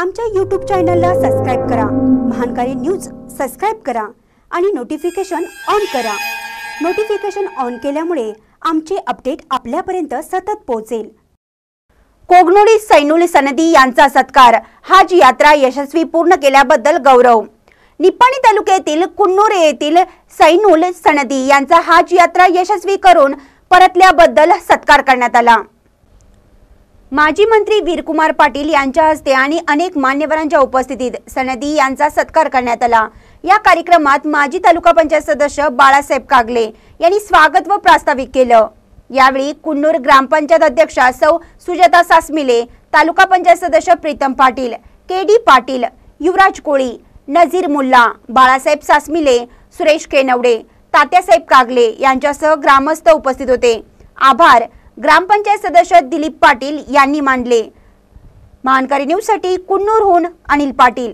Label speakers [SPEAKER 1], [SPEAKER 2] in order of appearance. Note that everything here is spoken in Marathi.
[SPEAKER 1] आमच्या यूट्यूब चॅनलला सबस्क्राईब करा महानकारी न्यूज सबस्क्राईब करा आणि नोटिफिकेशन ऑन करा नोटिफिकेशन ऑन केल्यामुळे आमचे अपडेट आपल्यापर्यंत सतत पोहोचेल
[SPEAKER 2] कोगनोडी सैनुल सनदी यांचा सत्कार हाज यात्रा यशस्वी पूर्ण केल्याबद्दल गौरव निपाणी तालुक्यातील कुन्नूर येथील सैनुल सनदी यांचा हाज यात्रा यशस्वी करून परतल्याबद्दल सत्कार करण्यात आला माजी मंत्री वीरकुमार पाटील यांच्या हस्ते आणि अनेक मान्यवरांच्या उपस्थितीत सनदी यांचा सत्कार करण्यात आला या कार्यक्रमात माजी तालुका पंचायत सदस्य बाळासाहेब कागले यांनी स्वागत व प्रास्ताविक केलं यावेळी कुन्नूर ग्रामपंचायत अध्यक्षा सौ सुजाता सासमिले तालुका पंचायत सदस्य प्रीतम पाटील के डी पाटील युवराज कोळी नझीर मुल्ला बाळासाहेब सासमिले सुरेश केनवडे तात्यासाहेब कागले यांच्यासह ग्रामस्थ उपस्थित होते आभार ग्रामपंचायत सदस्य दिलीप पाटील यांनी मांडले महानकारी न्यूजसाठी कुन्नूरहून अनिल पाटील